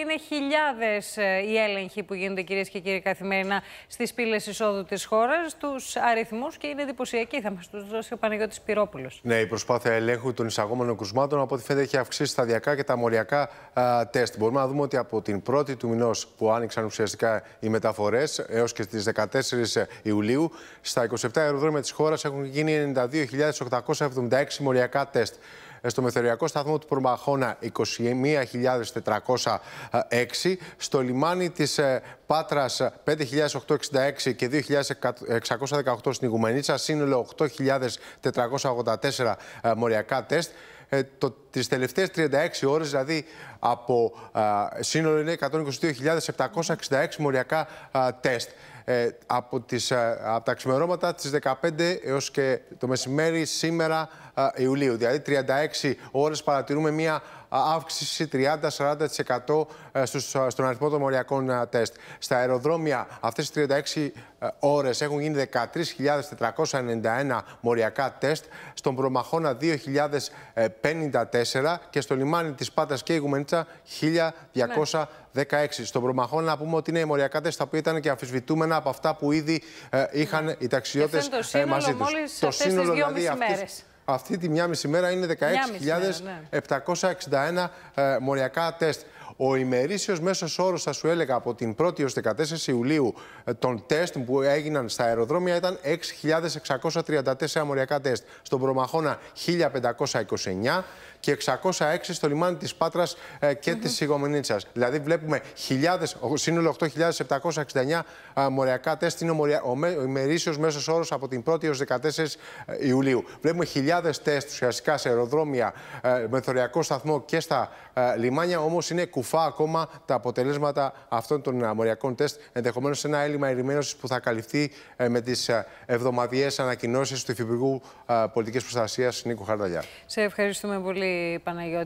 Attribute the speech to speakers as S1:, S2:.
S1: Είναι χιλιάδες ε, οι έλεγχοι που γίνονται, κυρίες και κύριοι, καθημερινά στις πύλες εισόδου της χώρας. Τους αριθμούς και είναι εντυπωσιακή Θα μας τους δώσει ο Παναγιώτης Πυρόπουλος. Ναι, η προσπάθεια ελέγχου των εισαγόμενων κρουσμάτων, από ό,τι φαίνεται, έχει αυξήσει σταδιακά και τα μοριακά α, τεστ. Μπορούμε να δούμε ότι από την πρώτη του μηνός που άνοιξαν ουσιαστικά οι μεταφορές έως και στις 14 ε, Ιουλίου, στα 27 αεροδρόμια της χώρας έχουν γίνει 92.876 μοριακά τεστ. Ε, στο μεθοριακό σταθμό του προμαχώνα 21.406, στο λιμάνι της ε, Πάτρας 5.866 ε, και 2.618 στην Ιγουμενίτσα, σύνολο 8.484 μοριακά τεστ τις τελευταίες 36 ώρες, δηλαδή από α, σύνολο είναι 122.766 μοριακά τεστ. Ε, από, τις, από τα ξημερώματα τις 15 έως και το μεσημέρι σήμερα Ιουλίου. Δηλαδή 36 ώρες παρατηρούμε μία αύξηση 30-40% ε, στους, στον αριθμό των μοριακών τεστ. Στα αεροδρόμια αυτές τις 36 ε, ώρες έχουν γίνει 13.491 μοριακά τεστ, στον Προμαχώνα 2.050 και στο λιμάνι της Πάτας και η Γουμενίτσα 1216. Ναι. Στον Προμαχώνα να πούμε ότι είναι μοριακά τεστ τα οποία ήταν και αμφισβητούμενα από αυτά που ήδη ε, είχαν ναι. οι το ε, μαζί τους. Το σύνολο δηλαδή αυτή αυτή τη μία μισή μέρα είναι 16.761 ναι. ε, μοριακά τεστ. Ο ημερήσιος μέσος όρος, θα σου έλεγα, από την 1η ω 14 Ιουλίου ε, των τεστ που έγιναν στα αεροδρόμια ήταν 6.634 μοριακά τεστ. Στον Προμαχώνα 1.529 και 606 στο λιμάνι της Πάτρας ε, και mm -hmm. της Δηλαδή, βλέπουμε χιλιάδες, σύνολο 8.769 μοριακά τεστ είναι ο, ημερήσιος μέσος όρος από την 1η ω 14 Ιουλίου. Βλέπουμε χιλιάδες τεστ ουσιαστικά σε αεροδρόμια, ε, μεθοριακό σταθμό και στα λιμάνια, όμως είναι κουφά ακόμα τα αποτελέσματα αυτών των μοριακών τεστ, ενδεχομένως ένα έλλειμμα ερημένωση που θα καλυφθεί ε, με τις ε, εβδομαδιαίες ανακοινώσεις του Υφυπουργού ε, Πολιτικής Προστασίας Νίκου Χαρδαλιά. Σε ευχαριστούμε πολύ, Παναγιώτη.